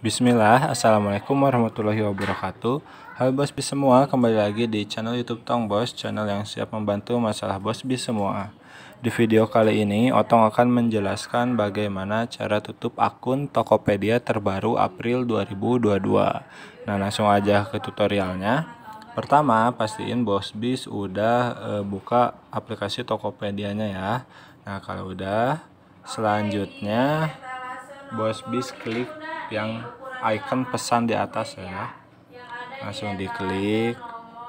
Bismillah, Assalamualaikum warahmatullahi wabarakatuh Halo Bos Bis semua, kembali lagi di channel youtube Tong Bos Channel yang siap membantu masalah Bos Bis semua Di video kali ini, Otong akan menjelaskan bagaimana cara tutup akun Tokopedia terbaru April 2022 Nah langsung aja ke tutorialnya Pertama, pastiin Bos Bis udah e, buka aplikasi Tokopedia-nya ya Nah kalau udah, selanjutnya Bos Bis klik yang icon pesan di atas ya langsung diklik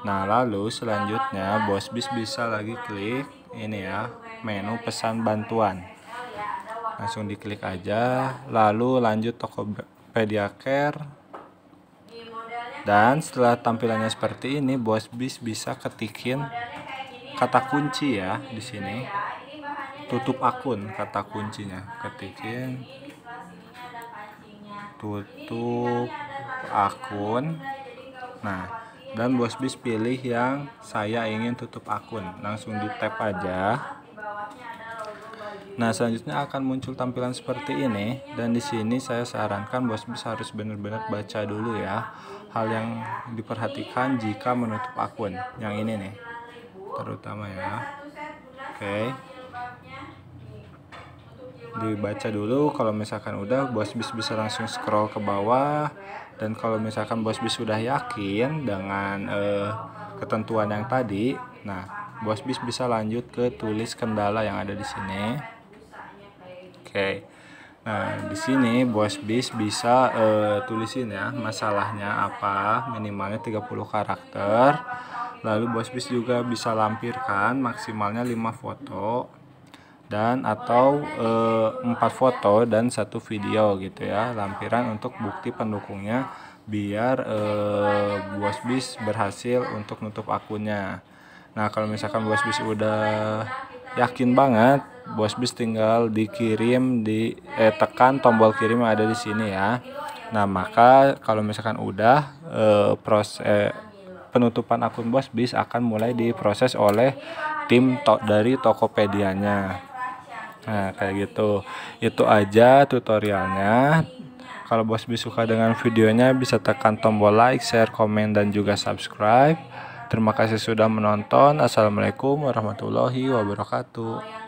nah lalu selanjutnya bos bis bisa lagi klik ini ya menu pesan bantuan langsung diklik aja lalu lanjut toko Care dan setelah tampilannya seperti ini, bos bis bisa ketikin kata kunci ya di sini. Tutup akun kata kuncinya, ketikin tutup akun nah dan bos bis pilih yang saya ingin tutup akun langsung di tap aja nah selanjutnya akan muncul tampilan seperti ini dan di sini saya sarankan bos bis harus benar-benar baca dulu ya hal yang diperhatikan jika menutup akun yang ini nih terutama ya oke okay dibaca dulu kalau misalkan udah bos bis bisa langsung scroll ke bawah dan kalau misalkan bos bis sudah yakin dengan eh, ketentuan yang tadi nah bos bis bisa lanjut ke tulis kendala yang ada di sini oke okay. Nah, di sini bos bis bisa uh, tulisin ya masalahnya apa, minimalnya 30 karakter. Lalu bos bis juga bisa lampirkan maksimalnya 5 foto dan atau eh, empat foto dan satu video gitu ya lampiran untuk bukti pendukungnya biar eh, bis berhasil untuk nutup akunnya nah kalau misalkan bos bis udah yakin banget bos bis tinggal dikirim di eh, tekan tombol kirim yang ada di sini ya nah maka kalau misalkan udah eh, proses eh, penutupan akun bos bis akan mulai diproses oleh tim to dari Tokopedia-nya. Nah, kayak gitu. Itu aja tutorialnya. Kalau Bos bisa suka dengan videonya bisa tekan tombol like, share, komen dan juga subscribe. Terima kasih sudah menonton. Assalamualaikum warahmatullahi wabarakatuh.